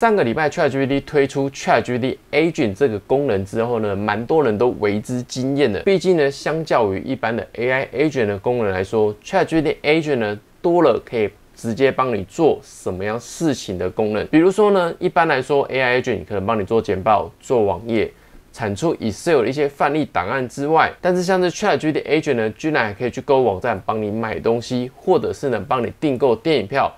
上个礼拜，ChatGPT 推出 ChatGPT Agent 这个功能之后呢，蛮多人都为之惊艳的。毕竟呢，相较于一般的 AI Agent 的功能来说，ChatGPT Agent 呢多了可以直接帮你做什么样事情的功能。比如说呢，一般来说 AI Agent 可能帮你做简报、做网页、产出 Excel 的一些范例档案之外，但是像是 ChatGPT Agent 呢，居然还可以去购物网站帮你买东西，或者是能帮你订购电影票。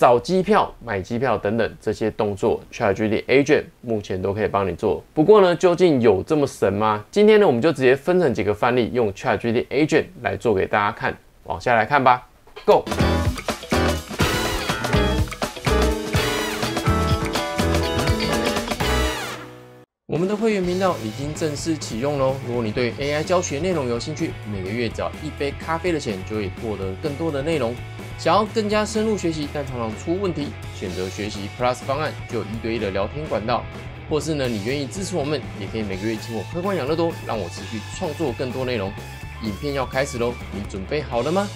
找机票、买机票等等这些动作，ChatGPT Agent 目前都可以帮你做。不过呢，究竟有这么神吗？今天呢，我们就直接分成几个范例，用 ChatGPT Agent 来做给大家看。往下来看吧。Go！我们的会员频道已经正式启用喽！如果你对 AI 教学内容有兴趣，每个月要一杯咖啡的钱，就可以获得更多的内容。想要更加深入学习，但常常出问题，选择学习 Plus 方案就有一对一的聊天管道。或是呢，你愿意支持我们，也可以每个月请我喝罐养乐多，让我持续创作更多内容。影片要开始喽，你准备好了吗？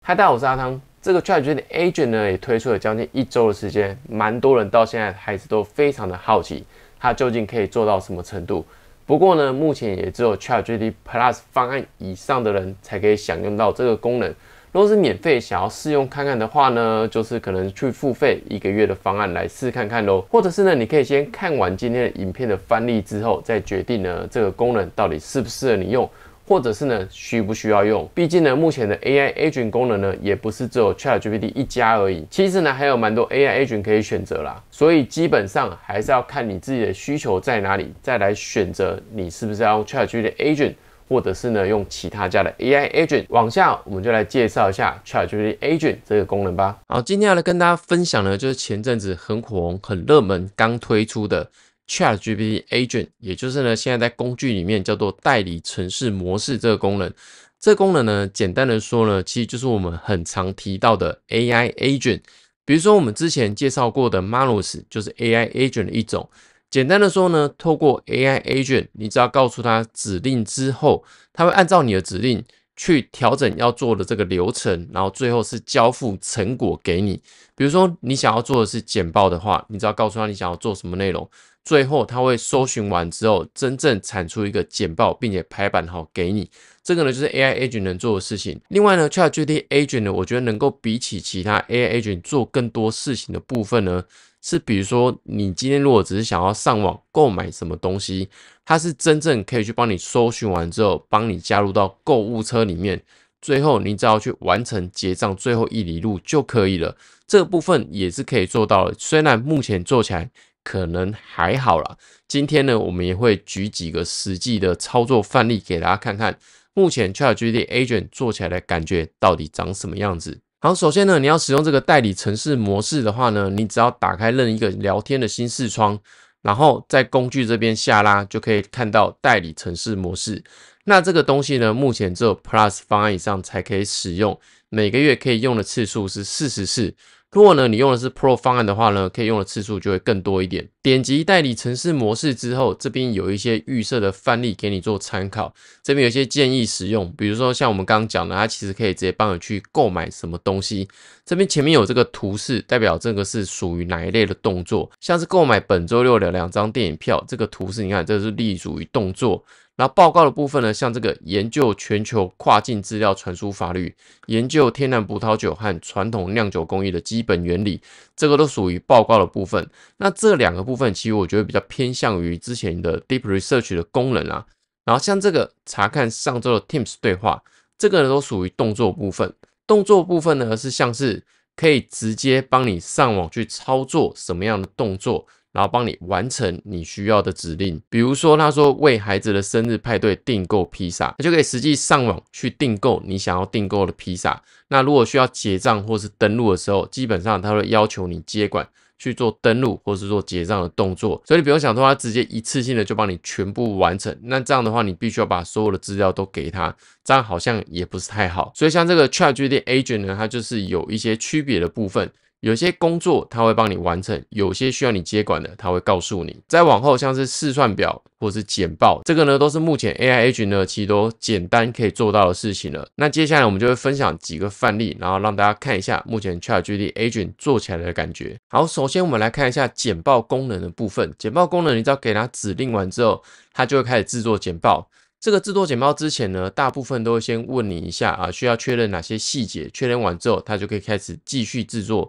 嗨，大家好，我是阿汤。这个 ChatGPT Agent 呢也推出了将近一周的时间，蛮多人到现在还是都非常的好奇，它究竟可以做到什么程度？不过呢，目前也只有 ChatGPT Plus 方案以上的人才可以享用到这个功能。都是免费，想要试用看看的话呢，就是可能去付费一个月的方案来试看看喽。或者是呢，你可以先看完今天的影片的翻译之后，再决定呢这个功能到底适不适合你用，或者是呢需不需要用。毕竟呢，目前的 AI agent 功能呢也不是只有 ChatGPT 一家而已，其实呢还有蛮多 AI agent 可以选择啦。所以基本上还是要看你自己的需求在哪里，再来选择你是不是要用 ChatGPT agent。或者是呢，用其他家的 AI agent。往下，我们就来介绍一下 ChatGPT agent 这个功能吧。好，今天要来跟大家分享呢，就是前阵子很火、很热门、刚推出的 ChatGPT agent，也就是呢，现在在工具里面叫做代理程式模式这个功能。这个功能呢，简单的说呢，其实就是我们很常提到的 AI agent。比如说，我们之前介绍过的 m a d u s 就是 AI agent 的一种。简单的说呢，透过 AI agent，你只要告诉他指令之后，他会按照你的指令去调整要做的这个流程，然后最后是交付成果给你。比如说你想要做的是简报的话，你只要告诉他你想要做什么内容，最后他会搜寻完之后，真正产出一个简报，并且排版好给你。这个呢就是 AI agent 能做的事情。另外呢，ChatGPT agent 呢，我觉得能够比起其他 AI agent 做更多事情的部分呢。是，比如说你今天如果只是想要上网购买什么东西，它是真正可以去帮你搜寻完之后，帮你加入到购物车里面，最后你只要去完成结账最后一里路就可以了。这部分也是可以做到的，虽然目前做起来可能还好啦。今天呢，我们也会举几个实际的操作范例给大家看看，目前 ChatGPT Agent 做起来的感觉到底长什么样子。好，首先呢，你要使用这个代理城市模式的话呢，你只要打开任一个聊天的新视窗，然后在工具这边下拉，就可以看到代理城市模式。那这个东西呢，目前只有 Plus 方案以上才可以使用，每个月可以用的次数是四十次。如果呢，你用的是 Pro 方案的话呢，可以用的次数就会更多一点。点击代理城市模式之后，这边有一些预设的范例给你做参考，这边有一些建议使用。比如说像我们刚刚讲的，它其实可以直接帮你去购买什么东西。这边前面有这个图示，代表这个是属于哪一类的动作，像是购买本周六的两张电影票。这个图示你看，这是立足于动作。那报告的部分呢，像这个研究全球跨境资料传输法律，研究天然葡萄酒和传统酿酒工艺的基本原理，这个都属于报告的部分。那这两个部分，其实我觉得比较偏向于之前的 Deep Research 的功能啊。然后像这个查看上周的 Teams 对话，这个呢都属于动作部分。动作部分呢，是像是可以直接帮你上网去操作什么样的动作。然后帮你完成你需要的指令，比如说他说为孩子的生日派对订购披萨，他就可以实际上网去订购你想要订购的披萨。那如果需要结账或是登录的时候，基本上他会要求你接管去做登录或是做结账的动作。所以你不用想说他直接一次性的就帮你全部完成。那这样的话，你必须要把所有的资料都给他，这样好像也不是太好。所以像这个 c h a t g e t Agent 呢，它就是有一些区别的部分。有些工作他会帮你完成，有些需要你接管的，他会告诉你。再往后，像是试算表或者是简报，这个呢都是目前 AI Agent 其多简单可以做到的事情了。那接下来我们就会分享几个范例，然后让大家看一下目前 ChatGPT Agent 做起来的感觉。好，首先我们来看一下简报功能的部分。简报功能，你只要给它指令完之后，它就会开始制作简报。这个制作简报之前呢，大部分都会先问你一下啊，需要确认哪些细节。确认完之后，它就可以开始继续制作。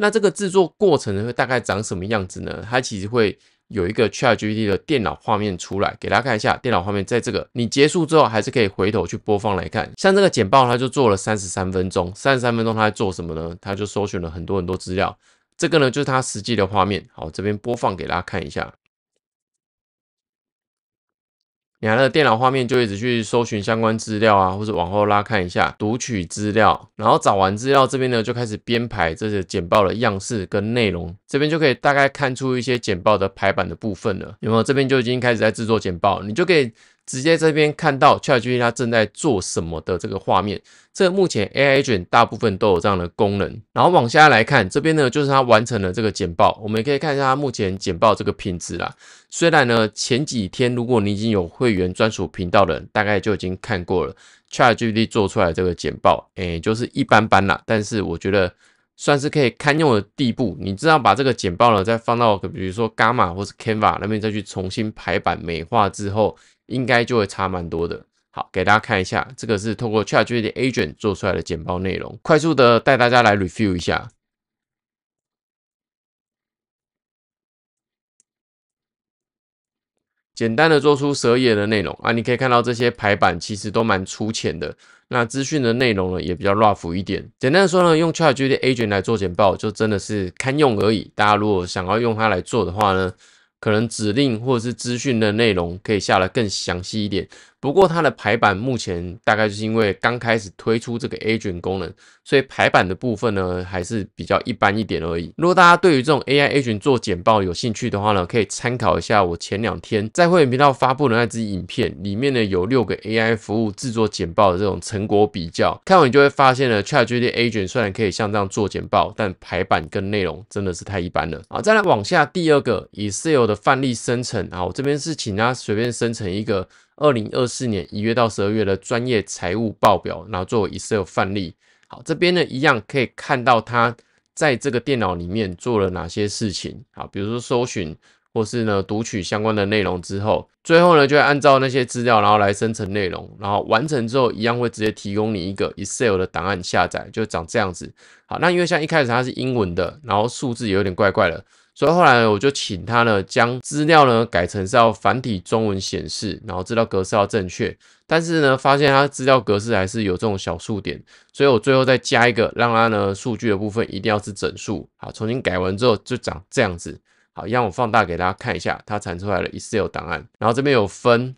那这个制作过程会大概长什么样子呢？它其实会有一个 Chat GPT 的电脑画面出来，给大家看一下电脑画面。在这个你结束之后，还是可以回头去播放来看。像这个剪报，它就做了三十三分钟，三十三分钟它在做什么呢？它就搜寻了很多很多资料。这个呢，就是它实际的画面。好，这边播放给大家看一下。你来了，电脑画面就一直去搜寻相关资料啊，或者往后拉看一下，读取资料，然后找完资料这边呢就开始编排这些简报的样式跟内容，这边就可以大概看出一些简报的排版的部分了，有没有？这边就已经开始在制作简报，你就可以。直接这边看到 ChatGPT 它正在做什么的这个画面，这目前 AI agent 大部分都有这样的功能。然后往下来看，这边呢就是它完成了这个简报，我们也可以看一下它目前简报这个品质啦。虽然呢前几天如果你已经有会员专属频道的，大概就已经看过了 ChatGPT 做出来这个简报，诶，就是一般般啦。但是我觉得算是可以堪用的地步。你知道把这个简报呢再放到比如说 Gamma 或是 Canva 那边再去重新排版美化之后。应该就会差蛮多的。好，给大家看一下，这个是通过 ChatGPT Agent 做出来的简报内容，快速的带大家来 review 一下，简单的做出蛇眼的内容啊。你可以看到这些排版其实都蛮粗浅的，那资讯的内容呢也比较 rough 一点。简单说呢，用 ChatGPT Agent 来做简报就真的是堪用而已。大家如果想要用它来做的话呢？可能指令或者是资讯的内容，可以下的更详细一点。不过它的排版目前大概就是因为刚开始推出这个 Agent 功能，所以排版的部分呢还是比较一般一点而已。如果大家对于这种 AI Agent 做简报有兴趣的话呢，可以参考一下我前两天在会员频道发布的那支影片，里面呢有六个 AI 服务制作简报的这种成果比较，看完你就会发现了。ChatGPT Agent 虽然可以像这样做简报，但排版跟内容真的是太一般了啊！再来往下第二个以 Sale 的范例生成啊，我这边是请他随便生成一个。二零二四年一月到十二月的专业财务报表，然后作为 Excel 范例。好，这边呢一样可以看到他在这个电脑里面做了哪些事情。好，比如说搜寻，或是呢读取相关的内容之后，最后呢就按照那些资料，然后来生成内容，然后完成之后一样会直接提供你一个 Excel 的档案下载，就长这样子。好，那因为像一开始它是英文的，然后数字有点怪怪的。所以后来我就请他呢，将资料呢改成是要繁体中文显示，然后资料格式要正确。但是呢，发现他资料格式还是有这种小数点，所以我最后再加一个，让他呢数据的部分一定要是整数好，重新改完之后就长这样子，好，让我放大给大家看一下，他产出来的 Excel 档案，然后这边有分。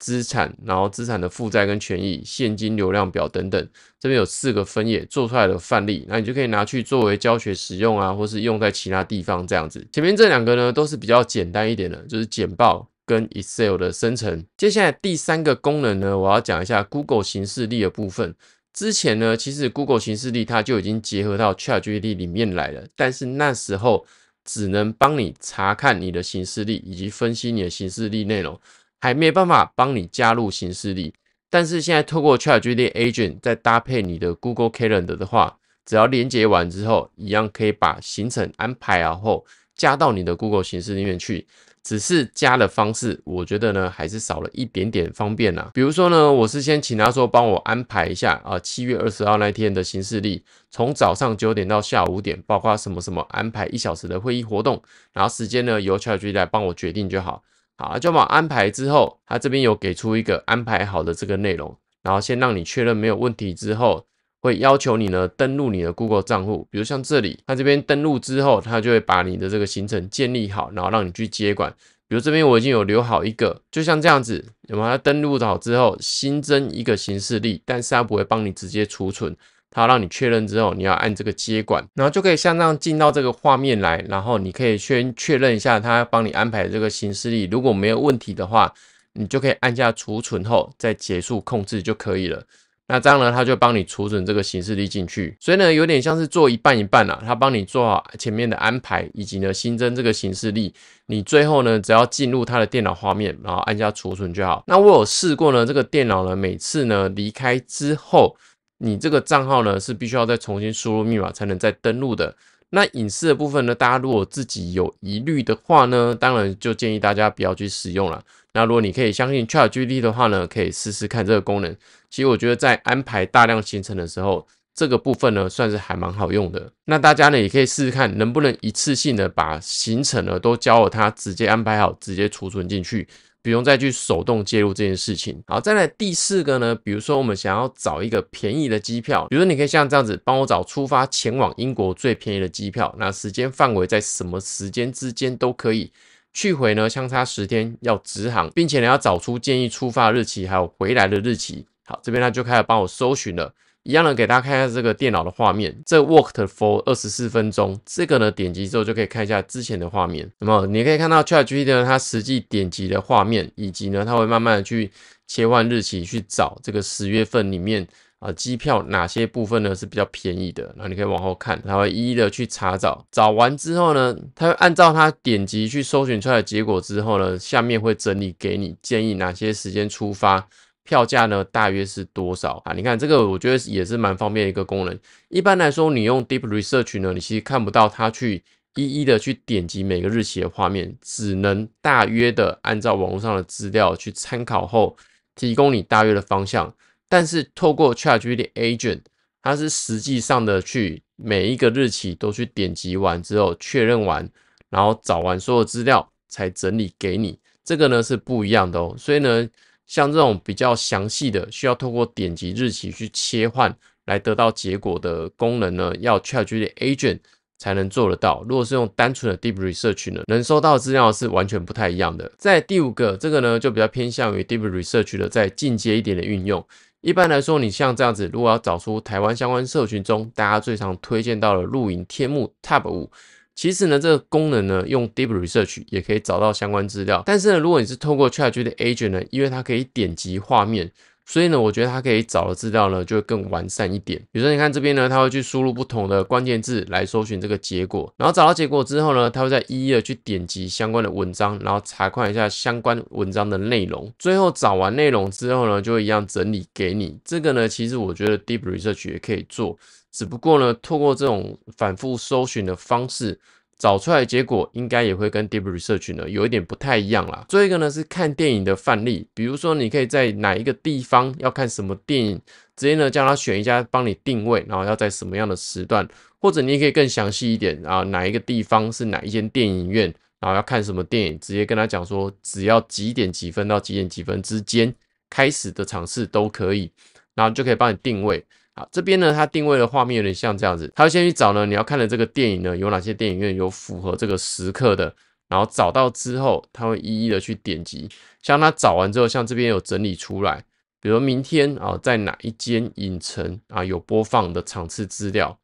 资产，然后资产的负债跟权益，现金流量表等等，这边有四个分页做出来的范例，那你就可以拿去作为教学使用啊，或是用在其他地方这样子。前面这两个呢，都是比较简单一点的，就是简报跟 Excel 的生成。接下来第三个功能呢，我要讲一下 Google 形式力的部分。之前呢，其实 Google 形式力它就已经结合到 c h a t GPT 里面来了，但是那时候只能帮你查看你的形式力以及分析你的形式力内容。还没办法帮你加入行事历，但是现在透过 ChatGPT Agent 再搭配你的 Google Calendar 的话，只要连接完之后，一样可以把行程安排好后加到你的 Google 行事里面去。只是加的方式，我觉得呢还是少了一点点方便啦。比如说呢，我是先请他说帮我安排一下啊，七月二十号那天的行事历，从早上九点到下午五点，包括什么什么安排一小时的会议活动，然后时间呢由 ChatGPT 来帮我决定就好。好，就把安排之后，他这边有给出一个安排好的这个内容，然后先让你确认没有问题之后，会要求你呢登录你的 Google 账户，比如像这里，他这边登录之后，他就会把你的这个行程建立好，然后让你去接管。比如这边我已经有留好一个，就像这样子，那把它登录好之后，新增一个行事力，但是它不会帮你直接储存。他让你确认之后，你要按这个接管，然后就可以像这样进到这个画面来，然后你可以先确认一下，他帮你安排这个形式力。如果没有问题的话，你就可以按下储存后，再结束控制就可以了。那这样呢，他就帮你储存这个形式力进去。所以呢，有点像是做一半一半了，他帮你做好前面的安排，以及呢新增这个形式力。你最后呢，只要进入他的电脑画面，然后按下储存就好。那我有试过呢，这个电脑呢，每次呢离开之后。你这个账号呢是必须要再重新输入密码才能再登录的。那隐私的部分呢，大家如果自己有疑虑的话呢，当然就建议大家不要去使用了。那如果你可以相信 c h a t g e t 的话呢，可以试试看这个功能。其实我觉得在安排大量行程的时候，这个部分呢算是还蛮好用的。那大家呢也可以试试看能不能一次性的把行程呢都交了它，直接安排好，直接储存进去。不用再去手动介入这件事情。好，再来第四个呢，比如说我们想要找一个便宜的机票，比如说你可以像这样子帮我找出发前往英国最便宜的机票，那时间范围在什么时间之间都可以，去回呢相差十天要直航，并且你要找出建议出发日期还有回来的日期。好，这边呢就开始帮我搜寻了。一样的，给大家看一下这个电脑的画面。这 worked for 二十四分钟。这个呢，点击之后就可以看一下之前的画面。那么你可以看到 ChatGPT 它实际点击的画面，以及呢，它会慢慢的去切换日期去找这个十月份里面啊机票哪些部分呢是比较便宜的。然后你可以往后看，它会一一的去查找。找完之后呢，它会按照它点击去搜寻出来的结果之后呢，下面会整理给你建议哪些时间出发。票价呢大约是多少啊？你看这个，我觉得也是蛮方便的一个功能。一般来说，你用 Deep Research 呢，你其实看不到它去一一的去点击每个日期的画面，只能大约的按照网络上的资料去参考后提供你大约的方向。但是透过 ChatGPT Agent，它是实际上的去每一个日期都去点击完之后确认完，然后找完所有资料才整理给你。这个呢是不一样的哦，所以呢。像这种比较详细的，需要透过点击日期去切换来得到结果的功能呢，要 c h agent 才能做得到。如果是用单纯的 deep research 呢，能搜到资料是完全不太一样的。在第五个，这个呢就比较偏向于 deep research 的在进阶一点的运用。一般来说，你像这样子，如果要找出台湾相关社群中大家最常推荐到的露营天幕 Tab 五。其实呢，这个功能呢，用 Deep Research 也可以找到相关资料。但是呢，如果你是透过 ChatGPT Agent 呢，因为它可以点击画面。所以呢，我觉得他可以找的资料呢，就会更完善一点。比如说，你看这边呢，他会去输入不同的关键字来搜寻这个结果，然后找到结果之后呢，他会再一一的去点击相关的文章，然后查看一下相关文章的内容。最后找完内容之后呢，就会一样整理给你。这个呢，其实我觉得 Deep Research 也可以做，只不过呢，透过这种反复搜寻的方式。找出来结果应该也会跟 d e e p r e s e c h 呢有一点不太一样啦。最后一个呢是看电影的范例，比如说你可以在哪一个地方要看什么电影，直接呢叫他选一家帮你定位，然后要在什么样的时段，或者你也可以更详细一点，啊哪一个地方是哪一间电影院，然后要看什么电影，直接跟他讲说，只要几点几分到几点几分之间开始的尝试都可以，然后就可以帮你定位。好，这边呢，它定位的画面有点像这样子。它会先去找呢，你要看的这个电影呢，有哪些电影院有符合这个时刻的，然后找到之后，它会一一的去点击。像它找完之后，像这边有整理出来，比如明天啊，在哪一间影城啊有播放的场次资料。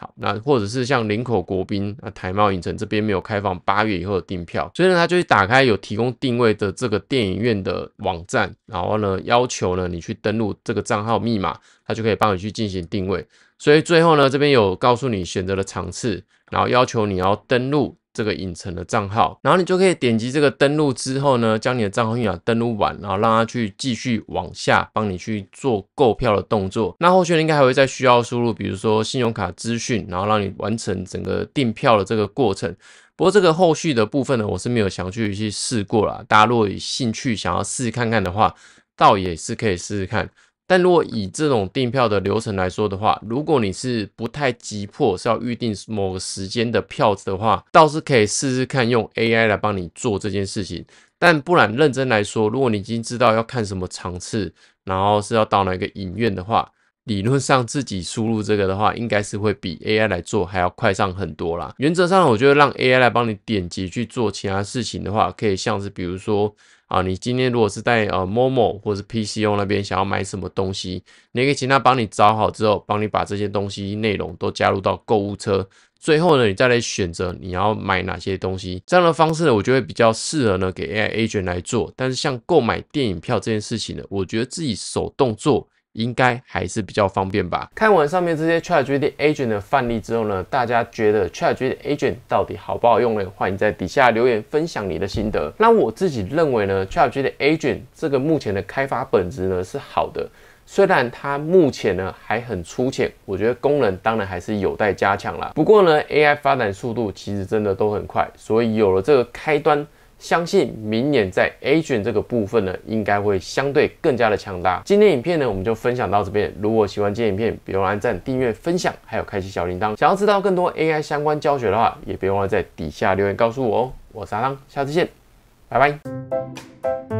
好，那或者是像林口国宾、啊台茂影城这边没有开放八月以后的订票，所以呢，他就去打开有提供定位的这个电影院的网站，然后呢，要求呢你去登录这个账号密码，他就可以帮你去进行定位。所以最后呢，这边有告诉你选择的场次，然后要求你要登录。这个影城的账号，然后你就可以点击这个登录之后呢，将你的账号密码登录完，然后让它去继续往下帮你去做购票的动作。那后续应该还会再需要输入，比如说信用卡资讯，然后让你完成整个订票的这个过程。不过这个后续的部分呢，我是没有想去去试过啦。大家如果有兴趣想要试试看看的话，倒也是可以试试看。但如果以这种订票的流程来说的话，如果你是不太急迫是要预定某个时间的票子的话，倒是可以试试看用 AI 来帮你做这件事情。但不然认真来说，如果你已经知道要看什么场次，然后是要到哪个影院的话，理论上自己输入这个的话，应该是会比 AI 来做还要快上很多啦。原则上，我觉得让 AI 来帮你点击去做其他事情的话，可以像是比如说啊，你今天如果是在呃，某某或是 PCO 那边想要买什么东西，你可以请他帮你找好之后，帮你把这些东西内容都加入到购物车，最后呢，你再来选择你要买哪些东西。这样的方式，呢，我就会比较适合呢给 AI agent 来做。但是像购买电影票这件事情呢，我觉得自己手动做。应该还是比较方便吧。看完上面这些 ChatGPT Agent 的范例之后呢，大家觉得 ChatGPT Agent 到底好不好用呢？欢迎在底下留言分享你的心得。那我自己认为呢，ChatGPT Agent 这个目前的开发本质呢是好的，虽然它目前呢还很粗浅，我觉得功能当然还是有待加强啦。不过呢，AI 发展速度其实真的都很快，所以有了这个开端。相信明年在 A 选这个部分呢，应该会相对更加的强大。今天影片呢，我们就分享到这边。如果喜欢今天影片，别忘了按赞、订阅、分享，还有开启小铃铛。想要知道更多 A I 相关教学的话，也别忘了在底下留言告诉我哦。我是阿浪，下次见，拜拜。